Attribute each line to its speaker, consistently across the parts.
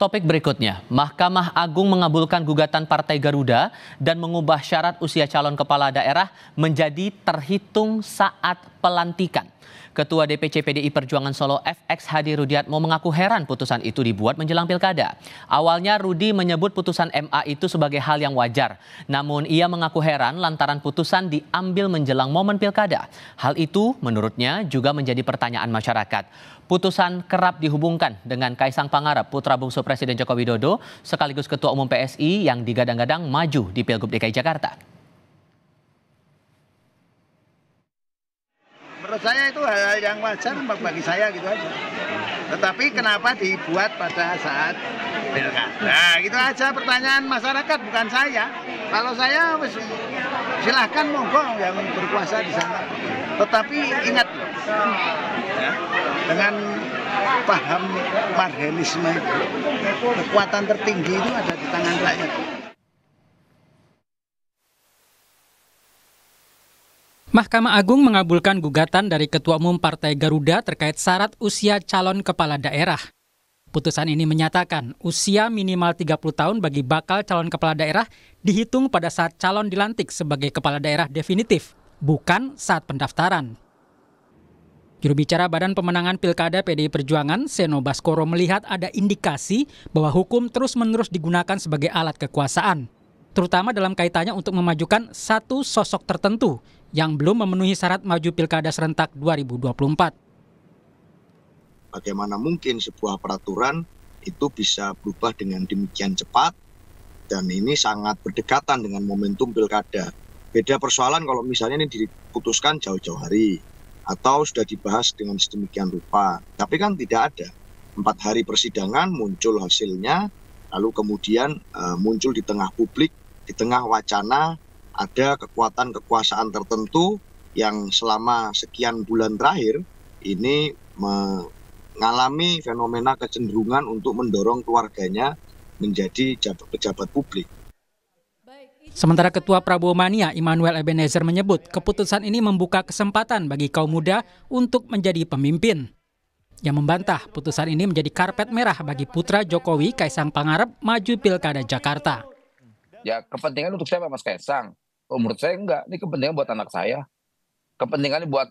Speaker 1: Topik berikutnya, Mahkamah Agung mengabulkan gugatan Partai Garuda dan mengubah syarat usia calon kepala daerah menjadi terhitung saat pelantikan. Ketua DPC PDI Perjuangan Solo FX Hadi Rudiatmo mengaku heran putusan itu dibuat menjelang pilkada. Awalnya Rudi menyebut putusan MA itu sebagai hal yang wajar. Namun ia mengaku heran lantaran putusan diambil menjelang momen pilkada. Hal itu menurutnya juga menjadi pertanyaan masyarakat. Putusan kerap dihubungkan dengan Kaisang Pangarep, putra bungsu Presiden Joko Widodo, sekaligus Ketua Umum PSI yang digadang-gadang maju di Pilgub DKI Jakarta.
Speaker 2: menurut saya itu hal, -hal yang wajar bagi saya gitu aja. Tetapi kenapa dibuat pada
Speaker 3: saat pilkada? Nah, itu aja pertanyaan masyarakat bukan saya. Kalau saya silahkan monggo yang berkuasa di sana. Tetapi ingat ya, dengan paham marhenisme itu, kekuatan tertinggi itu ada di tangan rakyat.
Speaker 4: Mahkamah Agung mengabulkan gugatan dari Ketua Umum Partai Garuda terkait syarat usia calon kepala daerah. Putusan ini menyatakan usia minimal 30 tahun bagi bakal calon kepala daerah dihitung pada saat calon dilantik sebagai kepala daerah definitif, bukan saat pendaftaran. Juru bicara Badan Pemenangan Pilkada PDI Perjuangan, Seno Baskoro melihat ada indikasi bahwa hukum terus-menerus digunakan sebagai alat kekuasaan, terutama dalam kaitannya untuk memajukan satu sosok tertentu yang belum memenuhi syarat maju pilkada serentak
Speaker 3: 2024. Bagaimana mungkin sebuah peraturan itu bisa berubah dengan demikian cepat dan ini sangat berdekatan dengan momentum pilkada. Beda persoalan kalau misalnya ini diputuskan jauh-jauh hari atau sudah dibahas dengan sedemikian rupa. Tapi kan tidak ada. Empat hari persidangan muncul hasilnya, lalu kemudian eh, muncul di tengah publik, di tengah wacana ada kekuatan kekuasaan tertentu yang selama sekian bulan terakhir ini mengalami fenomena kecenderungan untuk mendorong keluarganya menjadi pejabat publik.
Speaker 4: Sementara Ketua Prabowo Mania Immanuel Ebenezer menyebut keputusan ini membuka kesempatan bagi kaum muda untuk menjadi pemimpin. Yang membantah putusan ini menjadi karpet merah bagi putra Jokowi Kaisang Pangarep maju Pilkada Jakarta.
Speaker 2: Ya kepentingan untuk siapa Mas Kaisang? Oh, menurut saya enggak. Ini kepentingan buat anak saya. Kepentingan buat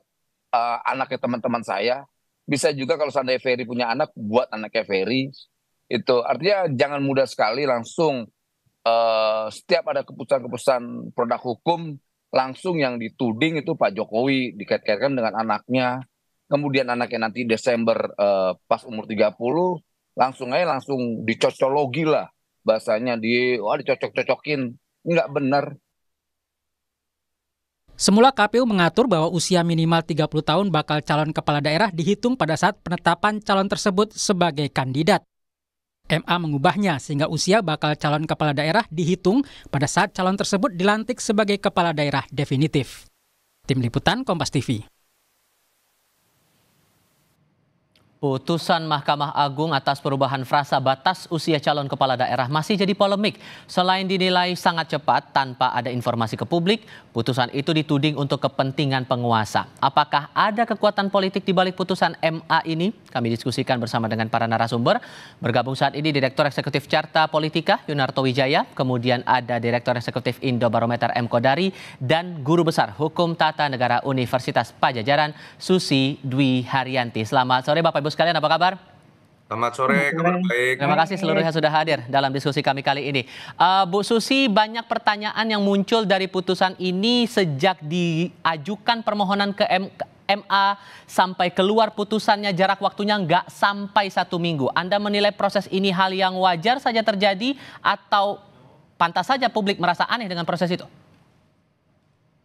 Speaker 2: uh, anaknya teman-teman saya. Bisa juga kalau seandainya Ferry punya anak, buat anaknya Ferry. Itu artinya jangan mudah sekali langsung uh, setiap ada keputusan-keputusan produk hukum langsung yang dituding itu Pak Jokowi dikait-kaitkan dengan anaknya. Kemudian anaknya nanti Desember uh, pas umur 30 langsung aja langsung dicocologi lah bahasanya di wah dicocok-cocokin nggak benar
Speaker 4: Semula KPU mengatur bahwa usia minimal 30 tahun bakal calon kepala daerah dihitung pada saat penetapan calon tersebut sebagai kandidat. MA mengubahnya sehingga usia bakal calon kepala daerah dihitung pada saat calon tersebut dilantik sebagai kepala daerah
Speaker 1: definitif. Tim Liputan Kompas TV Putusan Mahkamah Agung atas perubahan frasa batas usia calon kepala daerah masih jadi polemik. Selain dinilai sangat cepat tanpa ada informasi ke publik, putusan itu dituding untuk kepentingan penguasa. Apakah ada kekuatan politik di balik putusan MA ini? Kami diskusikan bersama dengan para narasumber. Bergabung saat ini Direktur Eksekutif Carta Politika Yunarto Wijaya, kemudian ada Direktur Eksekutif Indo Barometer M. Kodari dan Guru Besar Hukum Tata Negara Universitas Pajajaran Susi Dwi Haryanti. Selamat sore Bapak Ibu Bapak Ibu sekalian apa kabar?
Speaker 3: Selamat sore, kabar baik. Terima kasih seluruhnya sudah
Speaker 1: hadir dalam diskusi kami kali ini. Uh, Bu Susi, banyak pertanyaan yang muncul dari putusan ini sejak diajukan permohonan ke MK. MA sampai keluar putusannya jarak waktunya nggak sampai satu minggu. Anda menilai proses ini hal yang wajar saja terjadi atau pantas saja publik merasa aneh dengan proses itu?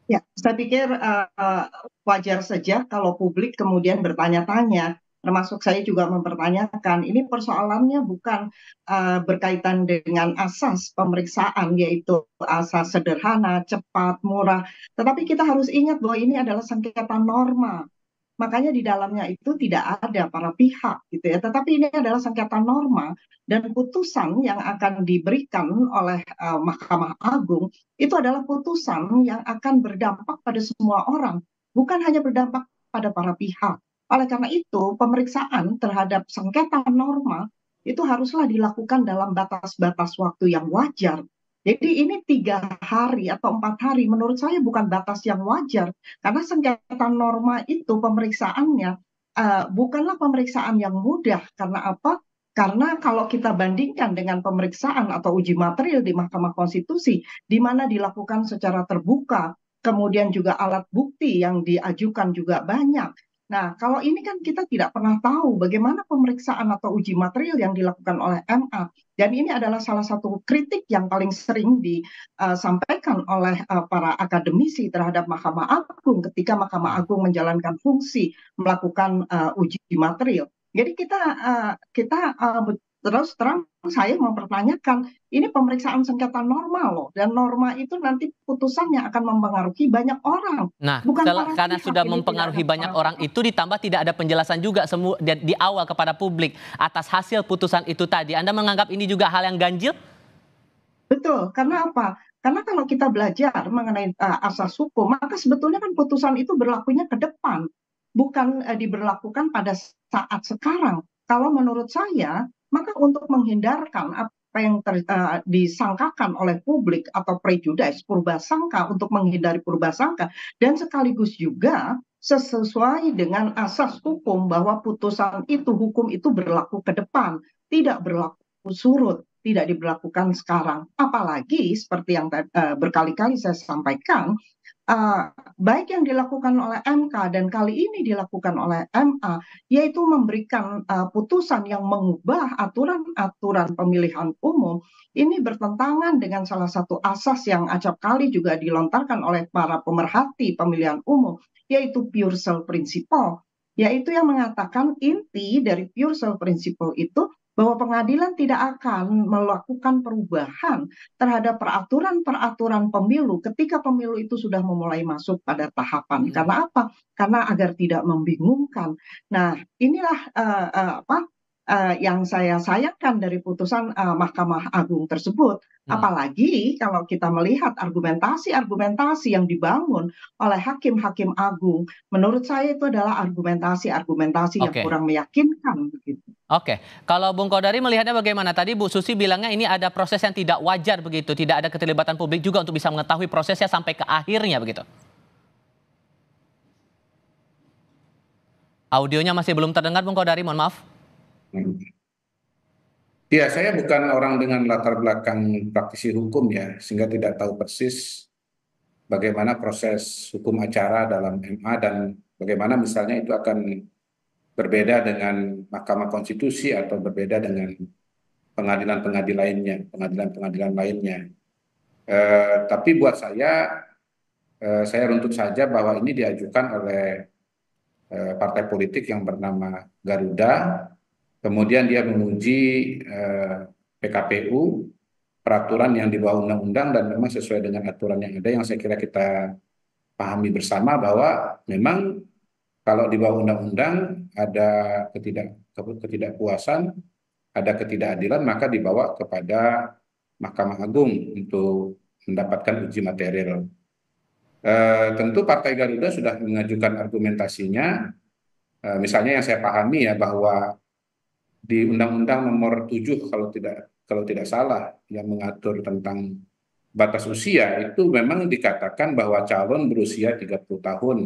Speaker 5: Ya, saya pikir uh, wajar saja kalau publik kemudian bertanya-tanya termasuk saya juga mempertanyakan ini persoalannya bukan uh, berkaitan dengan asas pemeriksaan yaitu asas sederhana, cepat, murah, tetapi kita harus ingat bahwa ini adalah sengketa norma. Makanya di dalamnya itu tidak ada para pihak gitu ya, tetapi ini adalah sengketa norma dan putusan yang akan diberikan oleh uh, Mahkamah Agung itu adalah putusan yang akan berdampak pada semua orang, bukan hanya berdampak pada para pihak oleh karena itu, pemeriksaan terhadap sengketa norma itu haruslah dilakukan dalam batas-batas waktu yang wajar. Jadi ini tiga hari atau empat hari menurut saya bukan batas yang wajar karena sengketa norma itu pemeriksaannya uh, bukanlah pemeriksaan yang mudah karena apa? Karena kalau kita bandingkan dengan pemeriksaan atau uji material di Mahkamah Konstitusi, di mana dilakukan secara terbuka, kemudian juga alat bukti yang diajukan juga banyak, Nah, kalau ini kan kita tidak pernah tahu bagaimana pemeriksaan atau uji material yang dilakukan oleh MA. Dan ini adalah salah satu kritik yang paling sering disampaikan eh, oleh eh, para akademisi terhadap Mahkamah Agung ketika Mahkamah hmm. Agung menjalankan fungsi melakukan eh, uji material. Jadi kita kita Terus terang saya mempertanyakan, ini pemeriksaan sengketa normal loh, dan norma itu nanti putusannya akan mempengaruhi banyak orang.
Speaker 1: Nah, bukan setelah, karena sudah mempengaruhi banyak orang, orang itu ditambah tidak ada penjelasan juga semu di, di awal kepada publik atas hasil putusan itu tadi. Anda menganggap ini juga hal yang ganjil?
Speaker 5: Betul, karena apa? Karena kalau kita belajar mengenai uh, asas hukum, maka sebetulnya kan putusan itu berlakunya ke depan, bukan uh, diberlakukan pada saat sekarang. Kalau menurut saya, maka untuk menghindarkan apa yang ter, uh, disangkakan oleh publik atau prejudice purba sangka untuk menghindari purba sangka dan sekaligus juga sesuai dengan asas hukum bahwa putusan itu hukum itu berlaku ke depan tidak berlaku surut tidak diberlakukan sekarang apalagi seperti yang uh, berkali-kali saya sampaikan Eh, baik yang dilakukan oleh mk dan kali ini dilakukan oleh ma yaitu memberikan eh, putusan yang mengubah aturan aturan pemilihan umum ini bertentangan dengan salah satu asas yang acap kali juga dilontarkan oleh para pemerhati pemilihan umum yaitu pure cell principle yaitu yang mengatakan inti dari pure cell principle itu bahwa pengadilan tidak akan melakukan perubahan terhadap peraturan-peraturan pemilu ketika pemilu itu sudah memulai masuk pada tahapan. Hmm. Karena apa? Karena agar tidak membingungkan. Nah, inilah uh, uh, apa uh, yang saya sayangkan dari putusan uh, Mahkamah Agung tersebut. Hmm. Apalagi kalau kita melihat argumentasi-argumentasi yang dibangun oleh hakim-hakim agung, menurut saya itu adalah argumentasi-argumentasi okay. yang kurang meyakinkan. Oke,
Speaker 1: okay. kalau Bung Kodari melihatnya bagaimana? Tadi Bu Susi bilangnya ini ada proses yang tidak wajar begitu, tidak ada keterlibatan publik juga untuk bisa mengetahui prosesnya sampai ke akhirnya begitu. Audionya masih belum terdengar, Bung Kodari, mohon maaf. Hmm.
Speaker 2: Ya, saya bukan orang dengan latar belakang praktisi hukum ya, sehingga tidak tahu persis bagaimana proses hukum acara dalam MA dan bagaimana misalnya itu akan berbeda dengan Mahkamah Konstitusi atau berbeda dengan pengadilan-pengadilan lainnya, pengadilan-pengadilan lainnya. Eh, tapi buat saya, eh, saya runtut saja bahwa ini diajukan oleh eh, partai politik yang bernama Garuda Kemudian dia menguji eh, PKPU, peraturan yang di bawah undang-undang dan memang sesuai dengan aturan yang ada yang saya kira kita pahami bersama bahwa memang kalau di bawah undang-undang ada ketidak ketidakpuasan, ada ketidakadilan maka dibawa kepada Mahkamah Agung untuk mendapatkan uji material. E, tentu Partai Garuda sudah mengajukan argumentasinya, e, misalnya yang saya pahami ya bahwa di Undang-Undang Nomor 7 kalau tidak kalau tidak salah yang mengatur tentang batas usia itu memang dikatakan bahwa calon berusia 30 tahun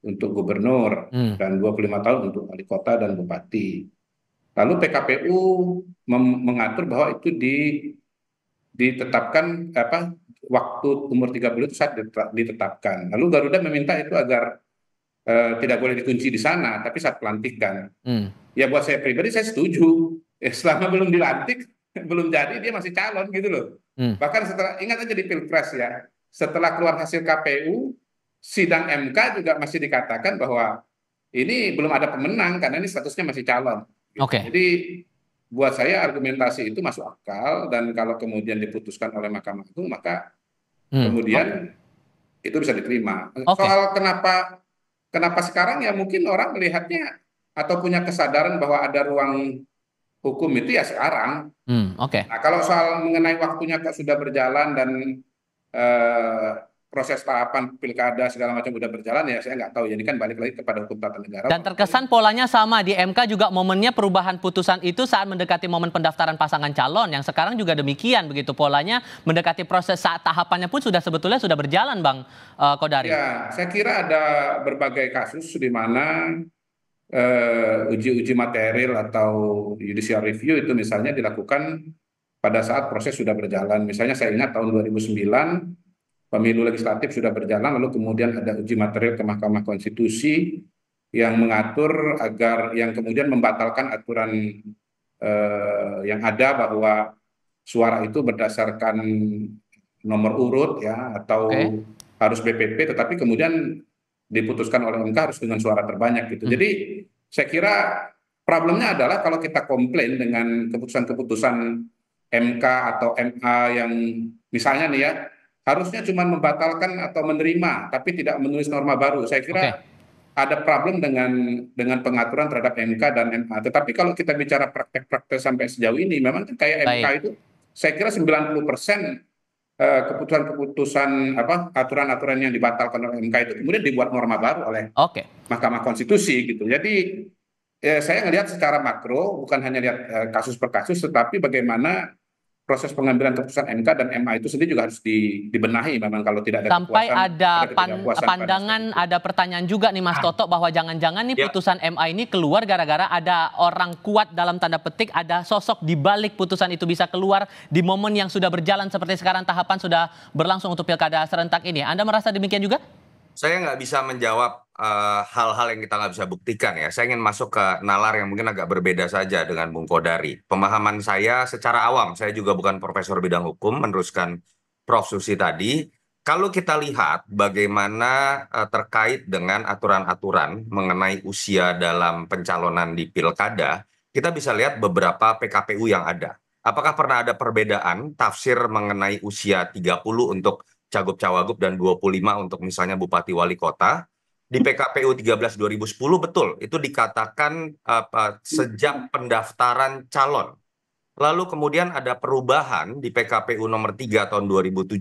Speaker 2: untuk gubernur hmm. dan 25 tahun untuk wali kota dan bupati. Lalu PKPU mengatur bahwa itu di ditetapkan apa waktu umur 30 itu saat ditetapkan. Lalu Garuda meminta itu agar eh, tidak boleh dikunci di sana, tapi saat pelantikan. Hmm. Ya buat saya pribadi saya setuju. Ya, selama belum dilantik, belum jadi dia masih calon gitu loh. Hmm. Bahkan setelah ingat aja di pilpres ya, setelah keluar hasil KPU, sidang MK juga masih dikatakan bahwa ini belum ada pemenang karena ini statusnya masih calon. Gitu. Okay. Jadi buat saya argumentasi itu masuk akal dan kalau kemudian diputuskan oleh Mahkamah Agung maka hmm. kemudian okay. itu bisa diterima. Okay. Soal kenapa Kenapa sekarang ya mungkin orang melihatnya atau punya kesadaran bahwa ada ruang hukum itu ya sekarang.
Speaker 1: Hmm, Oke. Okay. Nah
Speaker 2: kalau soal mengenai waktunya kok sudah berjalan dan eh, proses tahapan pilkada segala macam sudah berjalan ya saya nggak tahu jadi kan balik lagi kepada hukum tata negara dan
Speaker 1: terkesan polanya sama di MK juga momennya perubahan putusan itu saat mendekati momen pendaftaran pasangan calon yang sekarang juga demikian begitu polanya mendekati proses saat tahapannya pun sudah sebetulnya sudah
Speaker 2: berjalan bang uh, Kodari ya saya kira ada berbagai kasus di mana uh, uji-uji material atau judicial review itu misalnya dilakukan pada saat proses sudah berjalan misalnya saya ingat tahun 2009 pemilu legislatif sudah berjalan lalu kemudian ada uji material ke Mahkamah Konstitusi yang mengatur agar yang kemudian membatalkan aturan eh, yang ada bahwa suara itu berdasarkan nomor urut ya atau okay. harus BPP tetapi kemudian diputuskan oleh MK harus dengan suara terbanyak gitu. Hmm. Jadi saya kira problemnya adalah kalau kita komplain dengan keputusan-keputusan MK atau MA yang misalnya nih ya harusnya cuma membatalkan atau menerima tapi tidak menulis norma baru. Saya kira okay. ada problem dengan dengan pengaturan terhadap MK dan MA. Tetapi kalau kita bicara praktek-praktek sampai sejauh ini memang kan kayak Baik. MK itu saya kira 90% eh, keputusan-keputusan apa aturan-aturan yang dibatalkan oleh MK itu kemudian dibuat norma baru oleh okay. Mahkamah Konstitusi gitu. Jadi ya, saya melihat secara makro bukan hanya lihat eh, kasus per kasus tetapi bagaimana proses pengambilan keputusan mk dan ma itu sendiri juga harus dibenahi memang kalau tidak ada kekuasaan, sampai ada, pan pandangan
Speaker 1: ada pertanyaan juga nih Mas ah. Toto bahwa jangan-jangan nih ya. putusan ma ini keluar gara-gara ada orang kuat dalam tanda petik ada sosok di balik putusan itu bisa keluar di momen yang sudah berjalan seperti sekarang tahapan sudah berlangsung untuk pilkada serentak ini Anda merasa demikian juga
Speaker 3: saya nggak bisa menjawab eh, hal-hal uh, yang kita nggak bisa buktikan ya. Saya ingin masuk ke nalar yang mungkin agak berbeda saja dengan Bung Kodari. Pemahaman saya secara awam, saya juga bukan profesor bidang hukum, meneruskan Prof. Susi tadi. Kalau kita lihat bagaimana uh, terkait dengan aturan-aturan mengenai usia dalam pencalonan di pilkada, kita bisa lihat beberapa PKPU yang ada. Apakah pernah ada perbedaan tafsir mengenai usia 30 untuk cagup cawagup dan 25 untuk misalnya bupati wali kota di PKPU 13 2010 betul itu dikatakan apa sejak pendaftaran calon. Lalu kemudian ada perubahan di PKPU nomor 3 tahun 2017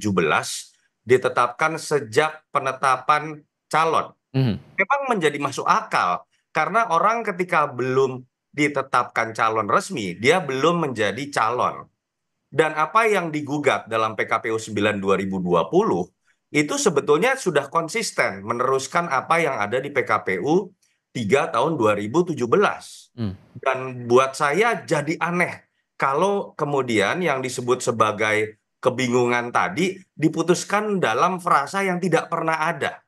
Speaker 3: ditetapkan sejak penetapan calon. Hmm. Memang menjadi masuk akal karena orang ketika belum ditetapkan calon resmi, dia belum menjadi calon. Dan apa yang digugat dalam PKPU 9 2020 itu sebetulnya sudah konsisten meneruskan apa yang ada di PKPU 3 tahun 2017. Hmm. Dan buat saya jadi aneh kalau kemudian yang disebut sebagai kebingungan tadi diputuskan dalam frasa yang tidak pernah ada.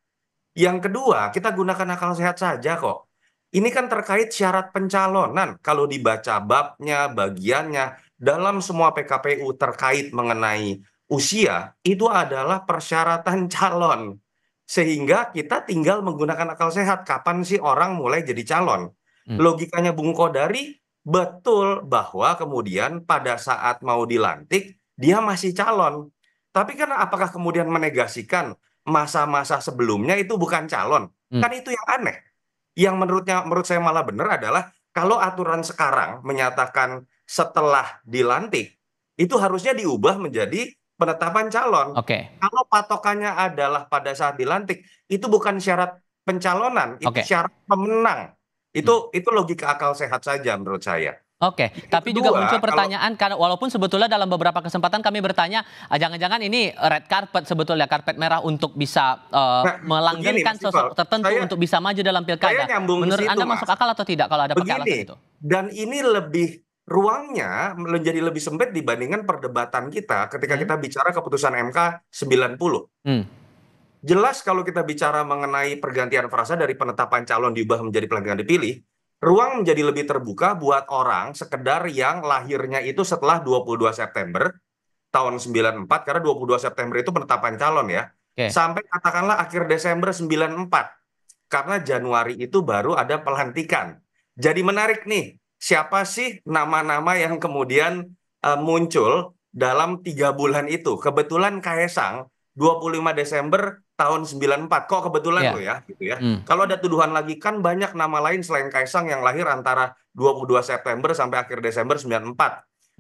Speaker 3: Yang kedua, kita gunakan akal sehat saja kok. Ini kan terkait syarat pencalonan. Kalau dibaca babnya, bagiannya, dalam semua PKPU terkait mengenai usia itu adalah persyaratan calon. Sehingga kita tinggal menggunakan akal sehat kapan sih orang mulai jadi calon. Hmm. Logikanya Bung Kodari betul bahwa kemudian pada saat mau dilantik dia masih calon. Tapi kan apakah kemudian menegasikan masa-masa sebelumnya itu bukan calon? Hmm. Kan itu yang aneh. Yang menurutnya menurut saya malah benar adalah kalau aturan sekarang menyatakan setelah dilantik itu harusnya diubah menjadi penetapan calon. Oke. Okay. Kalau patokannya adalah pada saat dilantik, itu bukan syarat pencalonan, itu okay. syarat pemenang. Itu hmm. itu logika akal sehat saja menurut saya. Oke, okay. tapi juga juga muncul pertanyaan
Speaker 1: kalau, karena walaupun sebetulnya dalam beberapa kesempatan kami bertanya, ah, jangan-jangan ini red carpet sebetulnya karpet merah untuk bisa uh, nah, melanggengkan sosok tertentu saya, untuk bisa maju dalam pilkada. Menurut situ, Anda masuk akal atau tidak kalau ada pakai itu?
Speaker 3: Dan ini lebih ruangnya menjadi lebih sempit dibandingkan perdebatan kita ketika hmm. kita bicara keputusan MK 90. Hmm. Jelas kalau kita bicara mengenai pergantian frasa dari penetapan calon diubah menjadi pelantikan dipilih, ruang menjadi lebih terbuka buat orang sekedar yang lahirnya itu setelah 22 September tahun 94 karena 22 September itu penetapan calon ya. Okay. Sampai katakanlah akhir Desember 94. Karena Januari itu baru ada pelantikan. Jadi menarik nih siapa sih nama-nama yang kemudian uh, muncul dalam tiga bulan itu. Kebetulan Kaisang 25 Desember tahun 94 kok kebetulan yeah. tuh ya gitu ya. Mm. Kalau ada tuduhan lagi kan banyak nama lain selain Kaisang yang lahir antara 22 September sampai akhir Desember 94.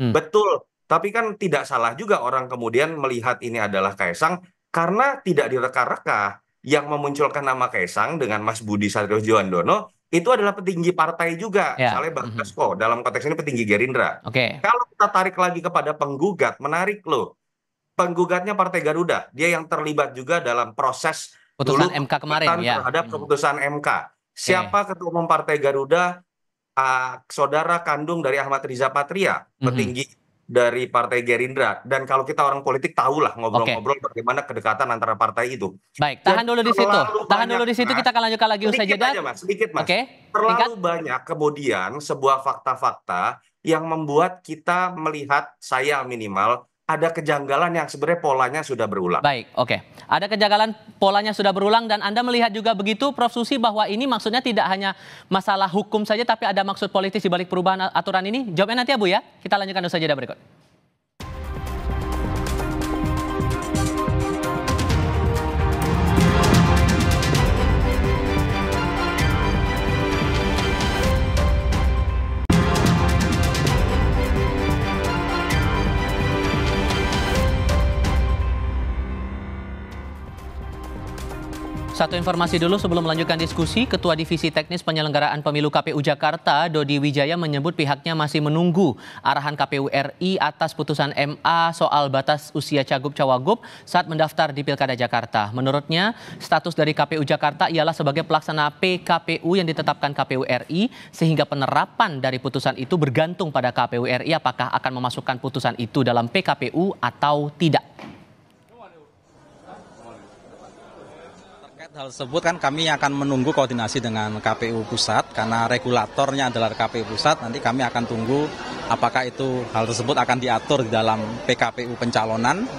Speaker 3: Mm. Betul, tapi kan tidak salah juga orang kemudian melihat ini adalah Kaisang karena tidak direka-reka yang memunculkan nama Kaisang dengan Mas Budi Satrio itu adalah petinggi partai juga, yeah. Saleh Bang kok. Mm -hmm. Dalam konteks ini petinggi Gerindra. Oke. Okay. Kalau kita tarik lagi kepada penggugat, menarik loh. Penggugatnya Partai Garuda, dia yang terlibat juga dalam proses putusan dulu, MK kemarin terhadap ya. Terhadap mm-hmm. keputusan MK. Siapa okay. ketua umum Partai Garuda? Uh, saudara kandung dari Ahmad Riza Patria, mm-hmm. petinggi mm -hmm dari Partai Gerindra dan kalau kita orang politik tahulah ngobrol-ngobrol okay. bagaimana kedekatan antara partai itu.
Speaker 1: Baik, tahan dulu di situ. Tahan dulu di situ kita akan lanjutkan lagi usai jeda. Aja, mas, sedikit Mas. Okay.
Speaker 3: Terlalu banyak kemudian sebuah fakta-fakta yang membuat kita melihat saya minimal ada kejanggalan yang sebenarnya polanya sudah berulang. Baik,
Speaker 1: oke. Okay. Ada kejanggalan polanya sudah berulang dan Anda melihat juga begitu Prof Susi bahwa ini maksudnya tidak hanya masalah hukum saja tapi ada maksud politis di balik perubahan aturan ini. Jawabnya nanti ya Bu ya. Kita lanjutkan saja jeda berikut. Satu informasi dulu sebelum melanjutkan diskusi, Ketua Divisi Teknis Penyelenggaraan Pemilu KPU Jakarta, Dodi Wijaya menyebut pihaknya masih menunggu arahan KPU RI atas putusan MA soal batas usia cagup-cawagup saat mendaftar di Pilkada Jakarta. Menurutnya, status dari KPU Jakarta ialah sebagai pelaksana PKPU yang ditetapkan KPU RI, sehingga penerapan dari putusan itu bergantung pada KPU RI apakah akan memasukkan putusan itu dalam PKPU atau tidak.
Speaker 4: hal tersebut kan kami akan menunggu koordinasi dengan KPU Pusat karena regulatornya adalah KPU Pusat. Nanti kami akan tunggu apakah itu hal tersebut akan diatur di dalam PKPU pencalonan.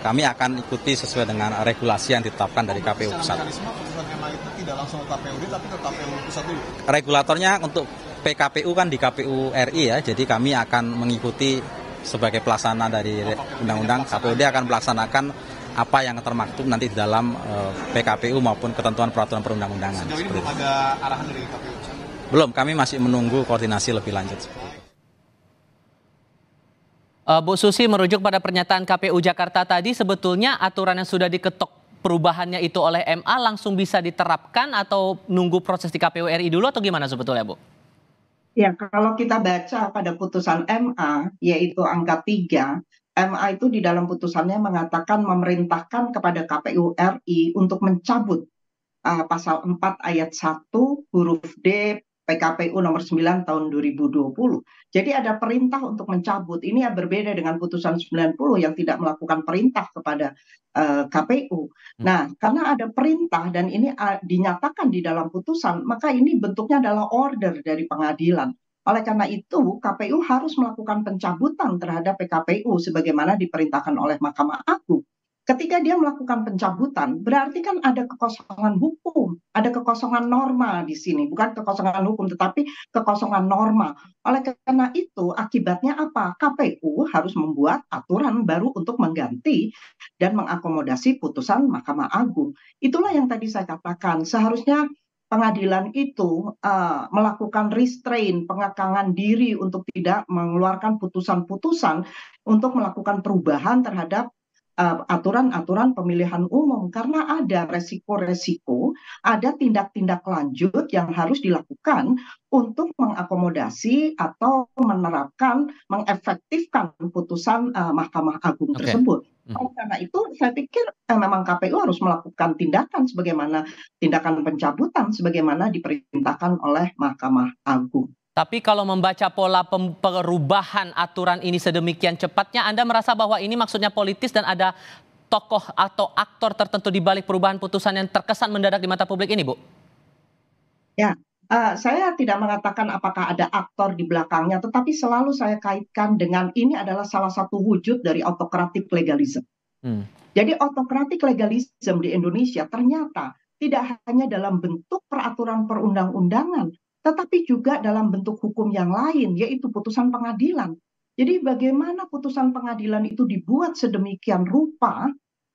Speaker 4: Kami akan ikuti sesuai dengan regulasi yang ditetapkan dari KPU Pusat. Regulatornya untuk PKPU kan di KPU RI ya, jadi kami akan mengikuti sebagai pelaksana dari undang-undang KPUD akan melaksanakan apa yang termaktub nanti dalam eh, PKPU maupun ketentuan peraturan perundang-undangan. Sejauh ini belum
Speaker 3: ada arahan dari KPU?
Speaker 4: Belum, kami masih menunggu koordinasi lebih lanjut.
Speaker 1: Eh, Bu Susi merujuk pada pernyataan KPU Jakarta tadi, sebetulnya aturan yang sudah diketok perubahannya itu oleh MA langsung bisa diterapkan atau nunggu proses di KPU RI dulu atau gimana sebetulnya Bu?
Speaker 5: Ya, kalau kita baca pada putusan MA, yaitu angka 3, MA itu di dalam putusannya mengatakan memerintahkan kepada KPU RI untuk mencabut uh, pasal 4 ayat 1 huruf D PKPU nomor 9 tahun 2020. Jadi ada perintah untuk mencabut. Ini ya berbeda dengan putusan 90 yang tidak melakukan perintah kepada uh, KPU. Hmm. Nah, karena ada perintah dan ini uh, dinyatakan di dalam putusan, maka ini bentuknya adalah order dari pengadilan. Oleh karena itu, KPU harus melakukan pencabutan terhadap PKPU sebagaimana diperintahkan oleh Mahkamah Agung. Ketika dia melakukan pencabutan, berarti kan ada kekosongan hukum, ada kekosongan norma di sini, bukan kekosongan hukum, tetapi kekosongan norma. Oleh karena itu, akibatnya apa? KPU harus membuat aturan baru untuk mengganti dan mengakomodasi putusan Mahkamah Agung. Itulah yang tadi saya katakan, seharusnya pengadilan itu uh, melakukan restrain, pengakangan diri untuk tidak mengeluarkan putusan-putusan untuk melakukan perubahan terhadap Eh, aturan-aturan pemilihan umum karena ada resiko-resiko, ada tindak-tindak lanjut yang harus dilakukan untuk mengakomodasi atau menerapkan, mengefektifkan putusan uh, Mahkamah Agung okay. tersebut. Hmm. Oleh karena itu, saya pikir eh, memang KPU harus melakukan tindakan sebagaimana tindakan pencabutan sebagaimana diperintahkan oleh Mahkamah Agung.
Speaker 1: Tapi kalau membaca pola perubahan aturan ini sedemikian cepatnya, Anda merasa bahwa ini maksudnya politis dan ada tokoh atau aktor tertentu di balik perubahan putusan yang terkesan mendadak di mata publik ini, Bu?
Speaker 5: Ya, uh, saya tidak mengatakan apakah ada aktor di belakangnya, tetapi selalu saya kaitkan dengan ini adalah salah satu wujud dari autokratik legalisme. Hmm. Jadi autokratik legalisme di Indonesia ternyata tidak hanya dalam bentuk peraturan perundang-undangan, tetapi juga dalam bentuk hukum yang lain, yaitu putusan pengadilan. Jadi, bagaimana putusan pengadilan itu dibuat sedemikian rupa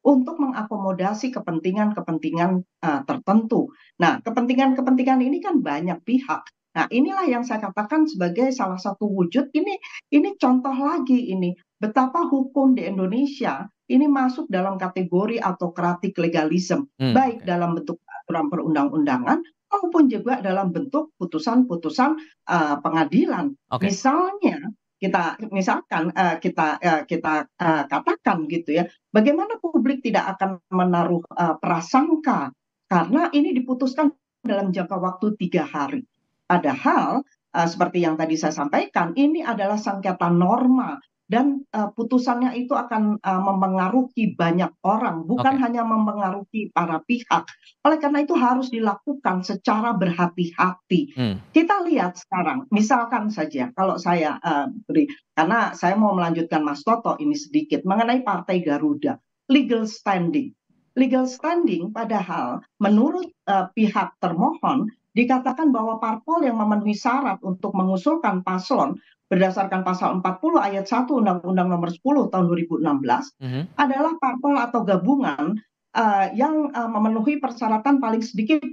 Speaker 5: untuk mengakomodasi kepentingan-kepentingan uh, tertentu. Nah, kepentingan-kepentingan ini kan banyak pihak. Nah, inilah yang saya katakan sebagai salah satu wujud ini ini contoh lagi ini betapa hukum di Indonesia ini masuk dalam kategori autokratik legalisme hmm, baik dalam bentuk peraturan perundang-undangan maupun juga dalam bentuk putusan-putusan uh, pengadilan. Okay. Misalnya kita misalkan uh, kita uh, kita uh, katakan gitu ya, bagaimana publik tidak akan menaruh uh, prasangka karena ini diputuskan dalam jangka waktu tiga hari. Padahal uh, seperti yang tadi saya sampaikan, ini adalah sengketa norma dan uh, putusannya itu akan uh, eh, mempengaruhi banyak orang, bukan okay. hanya mempengaruhi para pihak. Oleh karena itu harus dilakukan secara berhati-hati. Hmm. Kita lihat sekarang, misalkan saja kalau saya uh, beri, karena saya mau melanjutkan Mas Toto ini sedikit mengenai Partai Garuda, legal standing. Legal standing padahal menurut uh, pihak termohon dikatakan bahwa parpol yang memenuhi syarat untuk mengusulkan paslon berdasarkan pasal 40 ayat 1 Undang-Undang Nomor 10 tahun 2016 mm-hmm. adalah parpol atau gabungan uh, yang uh, memenuhi persyaratan paling sedikit 20%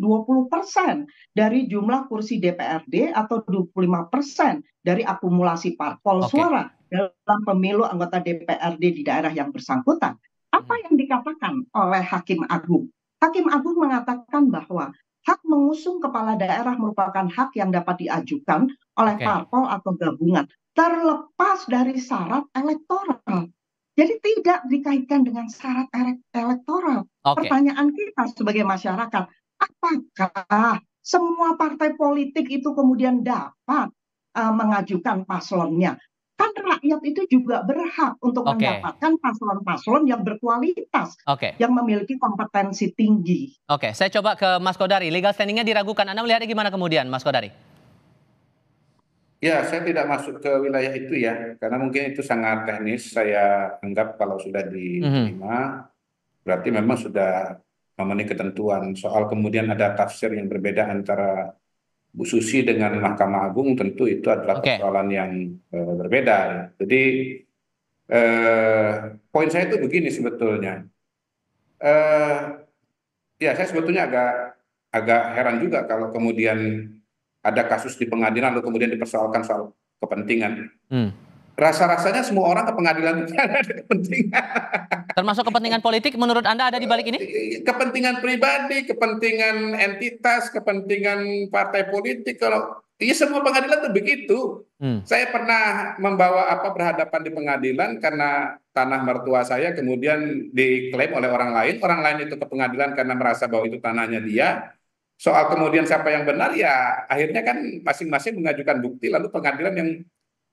Speaker 5: dari jumlah kursi DPRD atau 25% dari akumulasi parpol okay. suara dalam pemilu anggota DPRD di daerah yang bersangkutan. Apa mhm. yang dikatakan oleh Hakim Agung? Hakim Agung mengatakan bahwa hak mengusung kepala daerah merupakan hak yang dapat diajukan oleh okay. parpol atau gabungan terlepas dari syarat elektoral. Jadi tidak dikaitkan dengan syarat elektoral. Okay. Pertanyaan kita sebagai masyarakat, apakah semua partai politik itu kemudian dapat uh, mengajukan paslonnya? kan rakyat itu juga berhak untuk okay. mendapatkan paslon-paslon yang berkualitas, okay. yang memiliki kompetensi tinggi.
Speaker 1: Oke, okay. saya coba ke Mas Kodari. Legal standingnya diragukan. Anda melihatnya gimana kemudian, Mas Kodari?
Speaker 2: Ya, saya tidak masuk ke wilayah itu ya, karena mungkin itu sangat teknis. Saya anggap kalau sudah diterima, mm -hmm. berarti memang sudah memenuhi ketentuan. Soal kemudian ada tafsir yang berbeda antara Bu Susi dengan Mahkamah Agung tentu itu adalah okay. persoalan yang uh, berbeda. Jadi uh, poin saya itu begini sebetulnya. Uh, ya saya sebetulnya agak agak heran juga kalau kemudian ada kasus di pengadilan lalu kemudian dipersoalkan soal kepentingan. Hmm rasa-rasanya semua orang ke pengadilan itu ada kepentingan.
Speaker 1: Termasuk kepentingan politik menurut Anda ada di balik ini?
Speaker 2: Kepentingan pribadi, kepentingan entitas, kepentingan partai politik. Kalau Iya semua pengadilan itu begitu. Hmm. Saya pernah membawa apa berhadapan di pengadilan karena tanah mertua saya kemudian diklaim oleh orang lain. Orang lain itu ke pengadilan karena merasa bahwa itu tanahnya dia. Soal kemudian siapa yang benar ya akhirnya kan masing-masing mengajukan bukti lalu pengadilan yang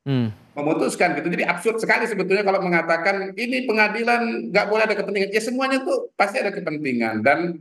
Speaker 2: Hmm. Memutuskan gitu. Jadi absurd sekali sebetulnya kalau mengatakan ini pengadilan nggak boleh ada kepentingan. Ya semuanya itu pasti ada kepentingan dan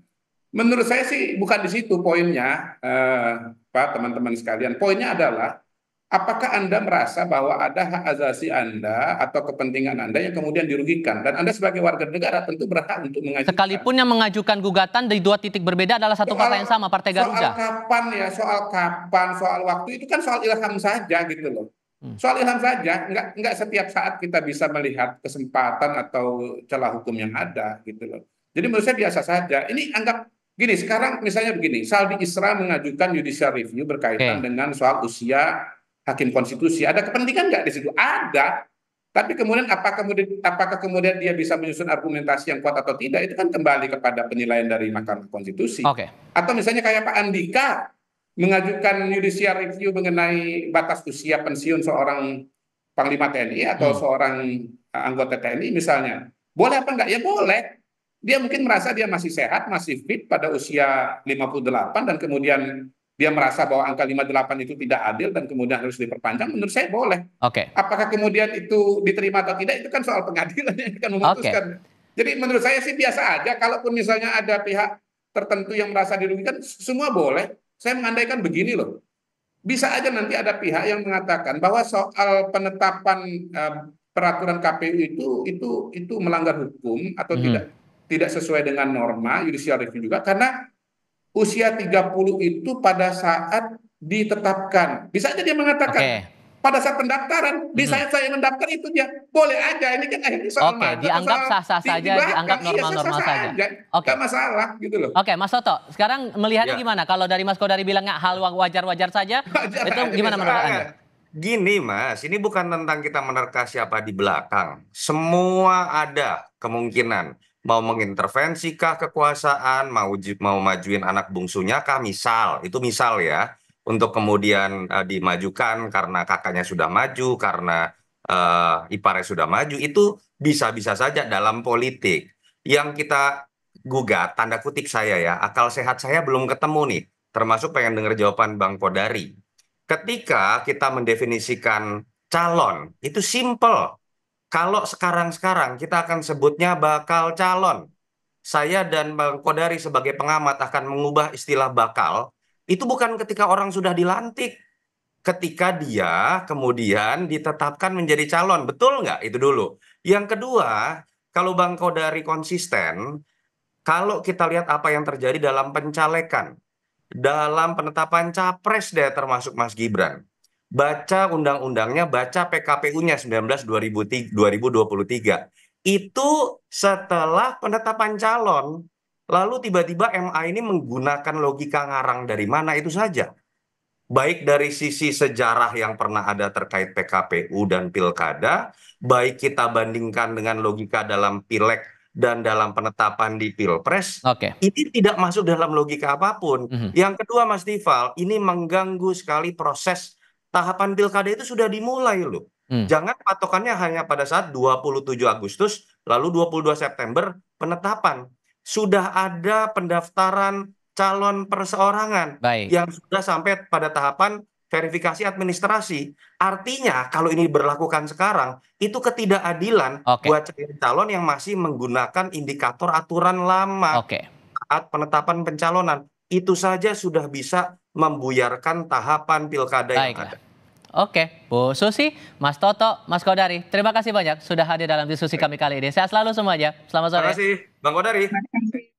Speaker 2: menurut saya sih bukan di situ poinnya, eh, Pak teman-teman sekalian. Poinnya adalah Apakah Anda merasa bahwa ada hak asasi Anda atau kepentingan Anda yang kemudian dirugikan? Dan Anda sebagai warga negara tentu berhak untuk mengajukan. Sekalipun yang mengajukan
Speaker 1: gugatan dari dua titik berbeda adalah satu soal, ya, partai yang sama, Partai Garuda. Soal
Speaker 2: kapan ya, soal kapan, soal waktu, itu kan soal ilham saja gitu loh. Hmm. Soal ilham saja, nggak nggak setiap saat kita bisa melihat kesempatan atau celah hukum yang ada gitu loh. Jadi menurut saya biasa saja. Ini anggap gini sekarang misalnya begini, Saldi Isra mengajukan judicial review berkaitan okay. dengan soal usia hakim konstitusi. Ada kepentingan nggak di situ? Ada. Tapi kemudian apakah kemudian apakah kemudian dia bisa menyusun argumentasi yang kuat atau tidak itu kan kembali kepada penilaian dari Mahkamah Konstitusi. Okay. Atau misalnya kayak Pak Andika mengajukan judicial review mengenai batas usia pensiun seorang panglima TNI atau hmm. seorang eh, anggota TNI misalnya. Boleh apa enggak? Ya boleh. Dia mungkin merasa dia masih sehat, masih fit pada usia 58 dan kemudian dia merasa bahwa angka 58 itu tidak adil dan kemudian harus diperpanjang, menurut saya boleh. Oke. Okay. Apakah kemudian itu diterima atau tidak itu kan soal pengadilan yang akan memutuskan. Okay. Jadi menurut saya sih biasa aja kalaupun misalnya ada pihak tertentu yang merasa dirugikan semua boleh. Saya mengandaikan begini loh. Bisa aja nanti ada pihak yang mengatakan bahwa soal penetapan eh, peraturan KPU itu itu itu melanggar hukum atau hmm. tidak tidak sesuai dengan norma judicial review juga karena usia 30 itu pada saat ditetapkan. Bisa aja dia mengatakan okay pada saat pendaftaran di mm-hmm. saat saya mendaftar itu dia boleh aja ini kan akhirnya soal Oke, okay, dianggap sah-sah saja, dianggap iya, normal-normal iya, saja. Oke. Okay. masalah gitu
Speaker 1: loh. Oke, okay, Mas Soto, sekarang melihatnya ya. gimana? Kalau dari Mas Kodari bilang hal wajar-wajar saja, wajar itu gimana menurut Anda?
Speaker 3: Gini Mas, ini bukan tentang kita menerka siapa di belakang. Semua ada kemungkinan mau mengintervensikah kekuasaan, mau mau majuin anak bungsunya kah misal, itu misal ya untuk kemudian uh, dimajukan karena kakaknya sudah maju, karena uh, iparnya sudah maju, itu bisa-bisa saja dalam politik. Yang kita gugat, tanda kutip saya ya, akal sehat saya belum ketemu nih, termasuk pengen dengar jawaban Bang Kodari. Ketika kita mendefinisikan calon, itu simple. Kalau sekarang-sekarang kita akan sebutnya bakal calon. Saya dan Bang Kodari sebagai pengamat akan mengubah istilah bakal itu bukan ketika orang sudah dilantik ketika dia kemudian ditetapkan menjadi calon betul nggak itu dulu yang kedua kalau bang kodari konsisten kalau kita lihat apa yang terjadi dalam pencalekan dalam penetapan capres deh termasuk Mas Gibran baca undang-undangnya baca PKPU-nya 19 2023 itu setelah penetapan calon lalu tiba-tiba ma ini menggunakan logika ngarang dari mana itu saja baik dari sisi sejarah yang pernah ada terkait PKPU dan pilkada, baik kita bandingkan dengan logika dalam pilek dan dalam penetapan di pilpres, okay. ini tidak masuk dalam logika apapun. Mm -hmm. Yang kedua, Mas Tifal, ini mengganggu sekali proses tahapan pilkada itu sudah dimulai loh. Hmm. Jangan patokannya hanya pada saat 27 Agustus lalu 22 September penetapan sudah ada pendaftaran calon perseorangan Baik. yang sudah sampai pada tahapan verifikasi administrasi. Artinya kalau ini diberlakukan sekarang, itu ketidakadilan okay. buat calon yang masih menggunakan indikator aturan lama okay. saat penetapan pencalonan. Itu saja sudah bisa membuyarkan tahapan pilkada Baik. yang ada.
Speaker 1: Oke, Bu Susi, Mas Toto, Mas Kodari, terima kasih banyak sudah hadir dalam diskusi kami kali ini. Sehat selalu semuanya. Selamat sore. Terima kasih,
Speaker 3: Bang Kodari.